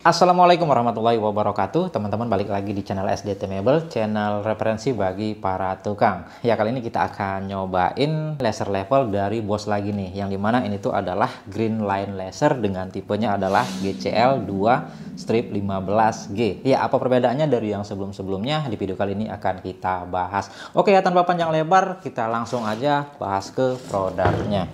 Assalamualaikum warahmatullahi wabarakatuh Teman-teman balik lagi di channel SDT Mebel Channel referensi bagi para tukang Ya kali ini kita akan nyobain laser level dari Bos lagi nih Yang dimana ini tuh adalah green line laser Dengan tipenya adalah GCL 2 strip 15G Ya apa perbedaannya dari yang sebelum-sebelumnya Di video kali ini akan kita bahas Oke ya tanpa panjang lebar kita langsung aja bahas ke produknya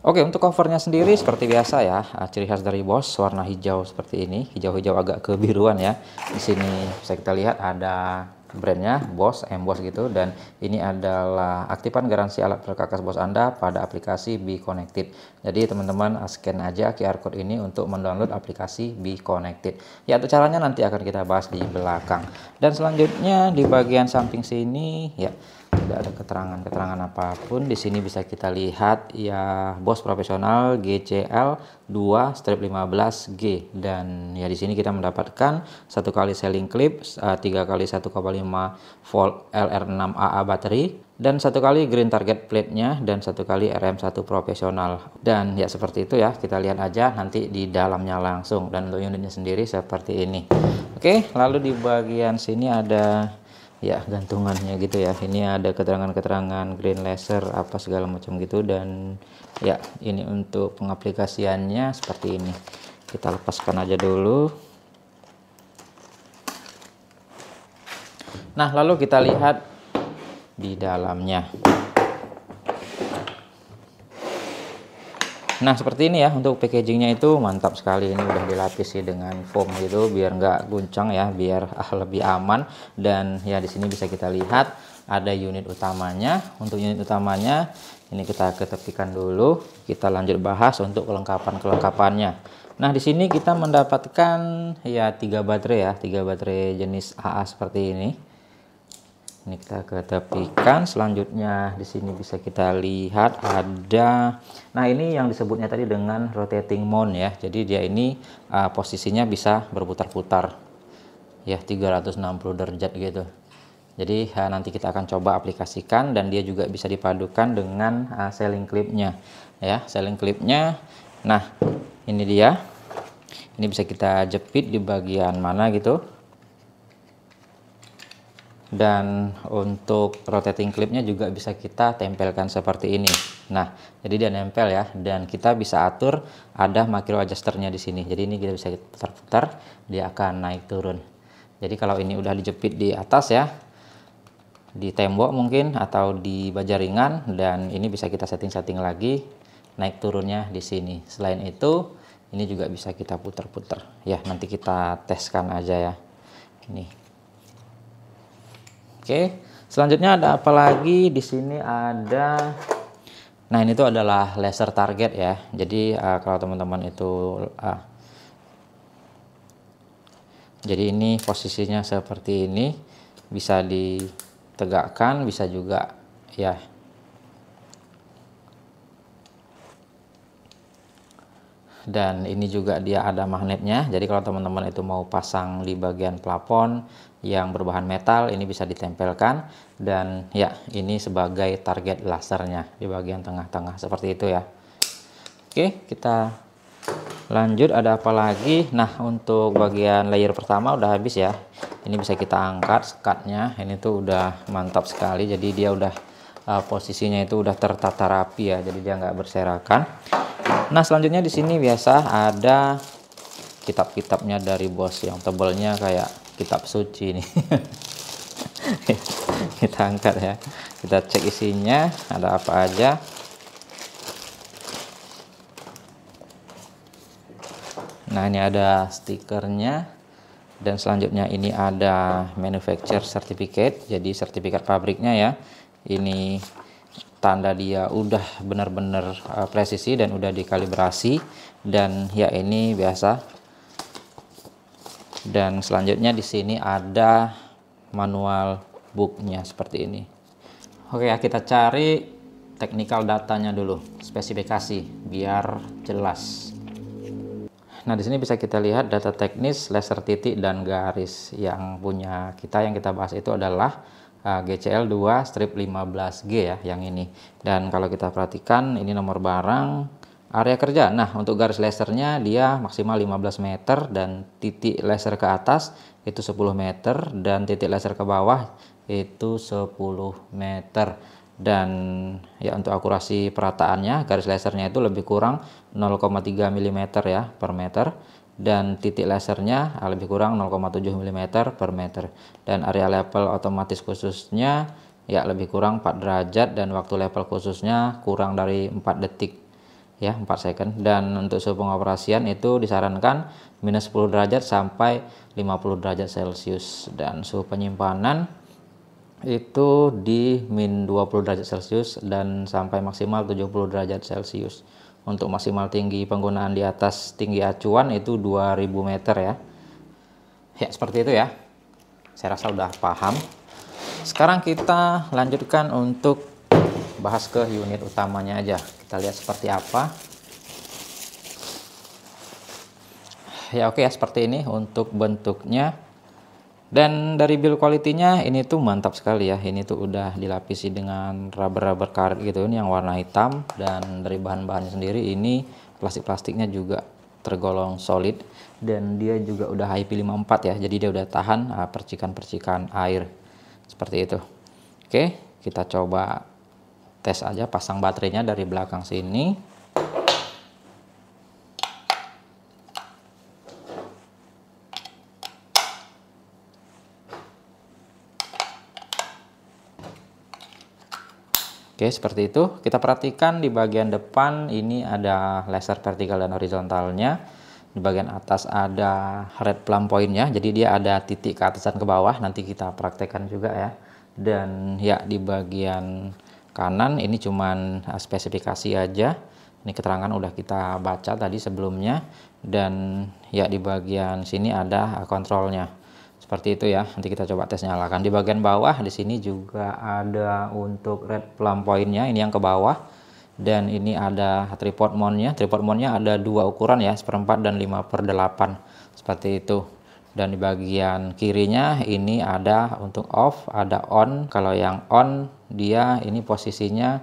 Oke untuk covernya sendiri seperti biasa ya ah, ciri khas dari Boss warna hijau seperti ini hijau-hijau agak kebiruan ya di sini bisa kita lihat ada brandnya M Emboss gitu dan ini adalah aktifan garansi alat perkakas Boss Anda pada aplikasi Be Connected. Jadi teman-teman ah, scan aja QR code ini untuk mendownload aplikasi Be Connected. Ya untuk caranya nanti akan kita bahas di belakang. Dan selanjutnya di bagian samping sini ya tidak ada keterangan-keterangan apapun di sini bisa kita lihat ya bos profesional GCL 2 strip 15G dan ya di sini kita mendapatkan satu kali selling clip eh, tiga kali 1,5 volt LR6AA battery dan satu kali green target plate-nya dan satu kali RM1 profesional dan ya seperti itu ya kita lihat aja nanti di dalamnya langsung dan untuk unitnya sendiri seperti ini oke lalu di bagian sini ada ya gantungannya gitu ya ini ada keterangan-keterangan green laser apa segala macam gitu dan ya ini untuk pengaplikasiannya seperti ini kita lepaskan aja dulu nah lalu kita lihat di dalamnya Nah seperti ini ya untuk packagingnya itu mantap sekali ini udah dilapisi dengan foam gitu biar nggak guncang ya biar ah, lebih aman dan ya di sini bisa kita lihat ada unit utamanya untuk unit utamanya ini kita ketepikan dulu kita lanjut bahas untuk kelengkapan kelengkapannya. Nah di sini kita mendapatkan ya tiga baterai ya tiga baterai jenis AA seperti ini ini kita ketepikan selanjutnya di sini bisa kita lihat ada nah ini yang disebutnya tadi dengan rotating mount ya jadi dia ini uh, posisinya bisa berputar-putar ya 360 derajat gitu jadi uh, nanti kita akan coba aplikasikan dan dia juga bisa dipadukan dengan uh, selling clipnya ya selling clipnya nah ini dia ini bisa kita jepit di bagian mana gitu dan untuk rotating clipnya juga bisa kita tempelkan seperti ini nah jadi dia nempel ya dan kita bisa atur ada macro adjusternya di sini jadi ini kita bisa putar-putar dia akan naik turun jadi kalau ini udah dijepit di atas ya di tembok mungkin atau di baja ringan, dan ini bisa kita setting-setting lagi naik turunnya di sini selain itu ini juga bisa kita putar-putar ya nanti kita teskan aja ya ini Oke. Selanjutnya ada apa lagi? Di sini ada Nah, ini tuh adalah laser target ya. Jadi uh, kalau teman-teman itu uh, jadi ini posisinya seperti ini bisa ditegakkan bisa juga ya dan ini juga dia ada magnetnya jadi kalau teman-teman itu mau pasang di bagian plafon yang berbahan metal ini bisa ditempelkan dan ya ini sebagai target lasernya di bagian tengah-tengah seperti itu ya oke kita lanjut ada apa lagi nah untuk bagian layer pertama udah habis ya ini bisa kita angkat sekatnya ini tuh udah mantap sekali jadi dia udah uh, posisinya itu udah tertata rapi ya jadi dia nggak berserakan nah selanjutnya di sini biasa ada kitab-kitabnya dari bos yang tebelnya kayak kitab suci ini kita angkat ya kita cek isinya ada apa aja nah ini ada stikernya dan selanjutnya ini ada manufacture certificate jadi sertifikat pabriknya ya ini tanda dia udah benar-benar eh, presisi dan udah dikalibrasi dan ya ini biasa dan selanjutnya di sini ada manual booknya seperti ini oke ya kita cari teknikal datanya dulu spesifikasi biar jelas nah di sini bisa kita lihat data teknis laser titik dan garis yang punya kita yang kita bahas itu adalah uh, eh, GCL 2 strip 15G ya yang ini dan kalau kita perhatikan ini nomor barang Area kerja, nah untuk garis lasernya dia maksimal 15 meter dan titik laser ke atas itu 10 meter dan titik laser ke bawah itu 10 meter dan ya untuk akurasi perataannya garis lasernya itu lebih kurang 0,3 mm ya per meter dan titik lasernya lebih kurang 0,7 mm per meter dan area level otomatis khususnya ya lebih kurang 4 derajat dan waktu level khususnya kurang dari 4 detik ya 4 second dan untuk suhu pengoperasian itu disarankan minus 10 derajat sampai 50 derajat celcius dan suhu penyimpanan itu di min 20 derajat celcius dan sampai maksimal 70 derajat celcius untuk maksimal tinggi penggunaan di atas tinggi acuan itu 2000 meter ya ya seperti itu ya saya rasa udah paham sekarang kita lanjutkan untuk bahas ke unit utamanya aja kita lihat seperti apa ya oke okay, ya seperti ini untuk bentuknya dan dari build quality-nya ini tuh mantap sekali ya. Ini tuh udah dilapisi dengan rubber-rubber karet gitu ini yang warna hitam dan dari bahan-bahannya sendiri ini plastik-plastiknya juga tergolong solid dan dia juga udah IP54 ya. Jadi dia udah tahan ah, percikan-percikan air seperti itu. Oke, kita coba tes aja pasang baterainya dari belakang sini Oke seperti itu kita perhatikan di bagian depan ini ada laser vertikal dan horizontalnya di bagian atas ada red plum pointnya jadi dia ada titik ke atas dan ke bawah nanti kita praktekkan juga ya dan ya di bagian kanan ini cuman eh, spesifikasi aja ini keterangan udah kita baca tadi sebelumnya dan ya di bagian sini ada kontrolnya seperti itu ya nanti kita coba tes nyalakan di bagian bawah di sini juga ada untuk red plum pointnya ini yang ke bawah dan ini ada tripod mountnya tripod mountnya ada dua ukuran ya seperempat dan lima per delapan seperti itu dan di bagian kirinya ini ada untuk off ada on kalau yang on dia ini posisinya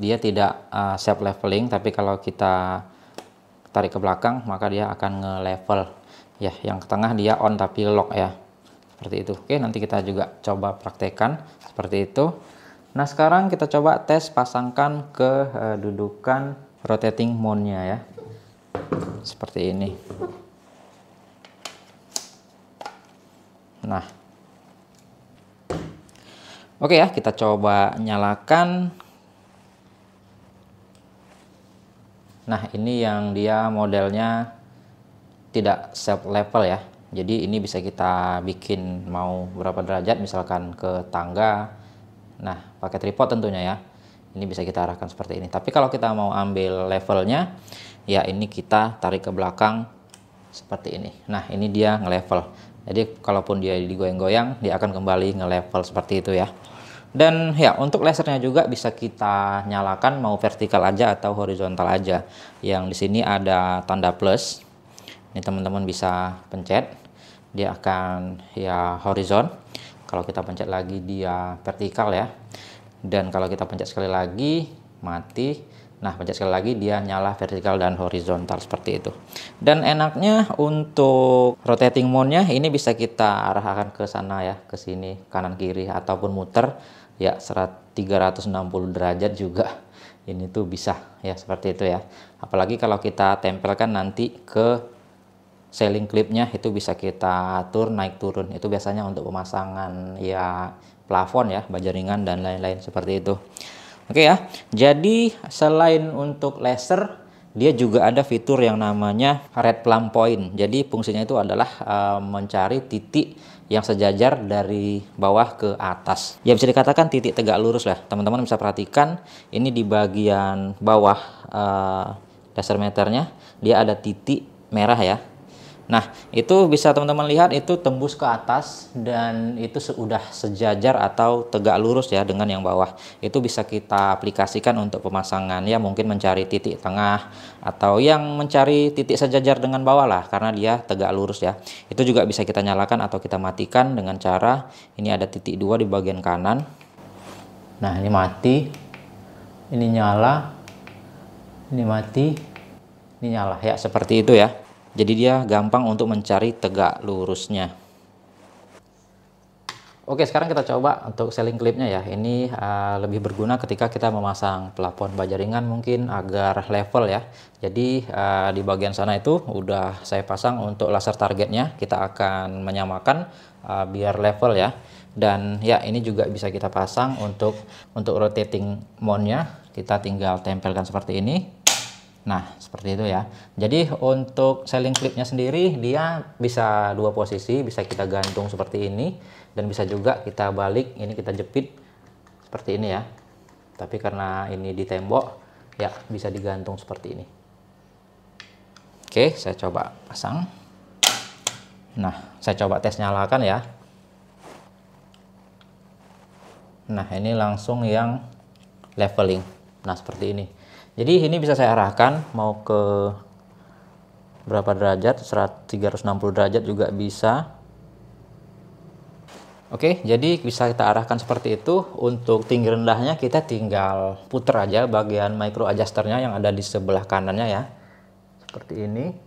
dia tidak uh, self leveling tapi kalau kita tarik ke belakang maka dia akan nge-level ya yang ke tengah dia on tapi lock ya seperti itu oke nanti kita juga coba praktekkan seperti itu nah sekarang kita coba tes pasangkan ke uh, dudukan rotating mount nya ya seperti ini Nah, oke ya, kita coba nyalakan. Nah, ini yang dia modelnya tidak self level ya. Jadi ini bisa kita bikin mau berapa derajat misalkan ke tangga. Nah, pakai tripod tentunya ya. Ini bisa kita arahkan seperti ini. Tapi kalau kita mau ambil levelnya, ya ini kita tarik ke belakang seperti ini. Nah, ini dia nge-level. Jadi kalaupun dia digoyang-goyang, dia akan kembali nge-level seperti itu ya. Dan ya untuk lasernya juga bisa kita nyalakan mau vertikal aja atau horizontal aja. Yang di sini ada tanda plus. Ini teman-teman bisa pencet. Dia akan ya horizon. Kalau kita pencet lagi dia vertikal ya. Dan kalau kita pencet sekali lagi mati Nah, pencet sekali lagi dia nyala vertikal dan horizontal seperti itu. Dan enaknya untuk rotating mode-nya ini bisa kita arahkan ke sana ya, ke sini, kanan kiri ataupun muter ya 360 derajat juga. Ini tuh bisa ya seperti itu ya. Apalagi kalau kita tempelkan nanti ke selling clipnya itu bisa kita atur naik turun. Itu biasanya untuk pemasangan ya plafon ya, baja ringan dan lain-lain seperti itu. Oke ya. Jadi selain untuk laser dia juga ada fitur yang namanya red plumb point. Jadi fungsinya itu adalah uh, mencari titik yang sejajar dari bawah ke atas. Ya bisa dikatakan titik tegak lurus lah. Teman-teman bisa perhatikan ini di bagian bawah uh, laser meternya dia ada titik merah ya. Nah, itu bisa teman-teman lihat itu tembus ke atas dan itu sudah sejajar atau tegak lurus ya dengan yang bawah. Itu bisa kita aplikasikan untuk pemasangan ya mungkin mencari titik tengah atau yang mencari titik sejajar dengan bawah lah karena dia tegak lurus ya. Itu juga bisa kita nyalakan atau kita matikan dengan cara ini ada titik dua di bagian kanan. Nah, ini mati. Ini nyala. Ini mati. Ini nyala ya seperti itu ya jadi dia gampang untuk mencari tegak lurusnya Oke sekarang kita coba untuk selling clipnya ya ini uh, lebih berguna ketika kita memasang baja ringan mungkin agar level ya jadi uh, di bagian sana itu udah saya pasang untuk laser targetnya kita akan menyamakan uh, biar level ya dan ya ini juga bisa kita pasang untuk untuk rotating mountnya kita tinggal tempelkan seperti ini Nah, seperti itu ya. Jadi untuk selling clipnya sendiri, dia bisa dua posisi, bisa kita gantung seperti ini, dan bisa juga kita balik, ini kita jepit seperti ini ya. Tapi karena ini di tembok, ya bisa digantung seperti ini. Oke, saya coba pasang. Nah, saya coba tes nyalakan ya. Nah, ini langsung yang leveling. Nah, seperti ini. Jadi ini bisa saya arahkan mau ke berapa derajat, 360 derajat juga bisa. Oke, jadi bisa kita arahkan seperti itu. Untuk tinggi rendahnya kita tinggal putar aja bagian micro adjusternya yang ada di sebelah kanannya ya. Seperti ini.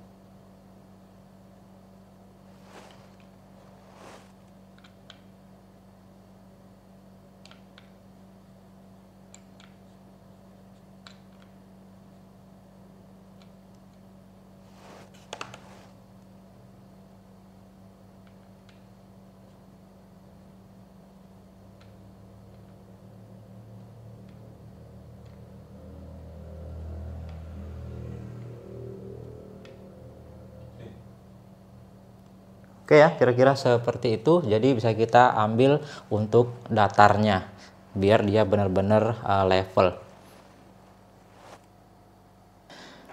Oke ya, kira-kira seperti itu. Jadi bisa kita ambil untuk datarnya biar dia benar-benar uh, level.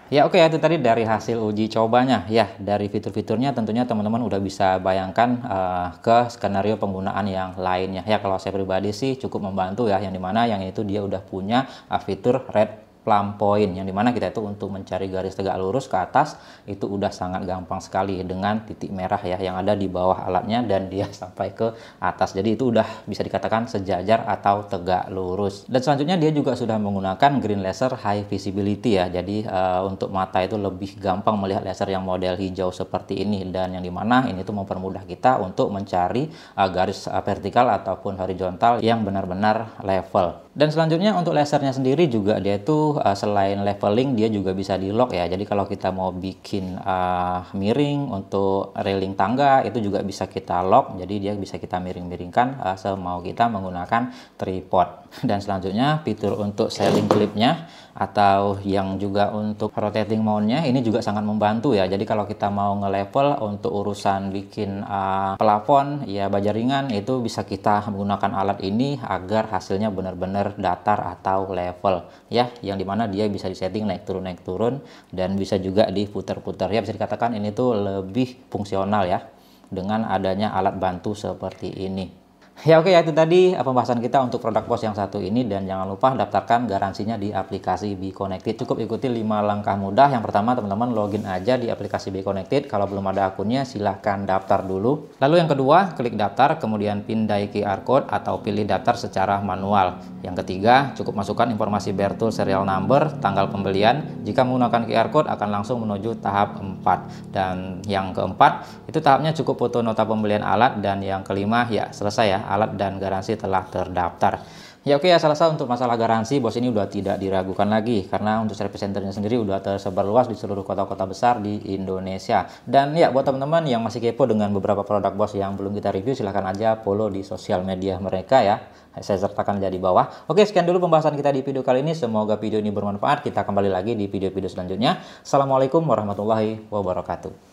Ya oke okay, ya, itu tadi dari hasil uji cobanya. Ya, dari fitur-fiturnya tentunya teman-teman udah bisa bayangkan uh, ke skenario penggunaan yang lainnya. Ya, kalau saya pribadi sih cukup membantu ya yang dimana yang itu dia udah punya uh, fitur red plumb point yang dimana kita itu untuk mencari garis tegak lurus ke atas itu udah sangat gampang sekali dengan titik merah ya yang ada di bawah alatnya dan dia sampai ke atas jadi itu udah bisa dikatakan sejajar atau tegak lurus dan selanjutnya dia juga sudah menggunakan green laser high visibility ya jadi uh, untuk mata itu lebih gampang melihat laser yang model hijau seperti ini dan yang dimana ini tuh mempermudah kita untuk mencari uh, garis uh, vertikal ataupun horizontal yang benar-benar level dan selanjutnya untuk lasernya sendiri juga dia itu eh, selain leveling dia juga bisa di lock ya. Jadi kalau kita mau bikin uh, miring untuk railing tangga itu juga bisa kita lock. Jadi dia bisa kita miring-miringkan uh, semau kita menggunakan tripod. Dan selanjutnya fitur untuk selling clipnya atau yang juga untuk rotating mountnya ini juga sangat membantu ya jadi kalau kita mau nge-level untuk urusan bikin uh, ah, pelafon ya baja ringan itu bisa kita menggunakan alat ini agar hasilnya benar-benar datar atau level ya yang dimana dia bisa disetting naik turun naik turun dan bisa juga diputer-puter ya bisa dikatakan ini tuh lebih fungsional ya dengan adanya alat bantu seperti ini Ya oke okay, ya itu tadi eh, pembahasan kita untuk produk pos yang satu ini dan jangan lupa daftarkan garansinya di aplikasi Be Connected. Cukup ikuti 5 langkah mudah. Yang pertama teman-teman login aja di aplikasi Be Connected. Kalau belum ada akunnya silahkan daftar dulu. Lalu yang kedua klik daftar kemudian pindai QR Code atau pilih daftar secara manual. Yang ketiga cukup masukkan informasi Bertul serial number, tanggal pembelian. Jika menggunakan QR Code akan langsung menuju tahap 4. Dan yang keempat itu tahapnya cukup foto nota pembelian alat dan yang kelima ya selesai ya alat dan garansi telah terdaftar. Ya oke okay, ya salah satu untuk masalah garansi bos ini udah tidak diragukan lagi karena untuk service centernya sendiri udah tersebar luas di seluruh kota-kota besar di Indonesia. Dan ya buat teman-teman yang masih kepo dengan beberapa produk bos yang belum kita review silahkan aja follow di sosial media mereka ya. Saya sertakan aja di bawah. Oke sekian dulu pembahasan kita di video kali ini. Semoga video ini bermanfaat. Kita kembali lagi di video-video selanjutnya. Assalamualaikum warahmatullahi wabarakatuh.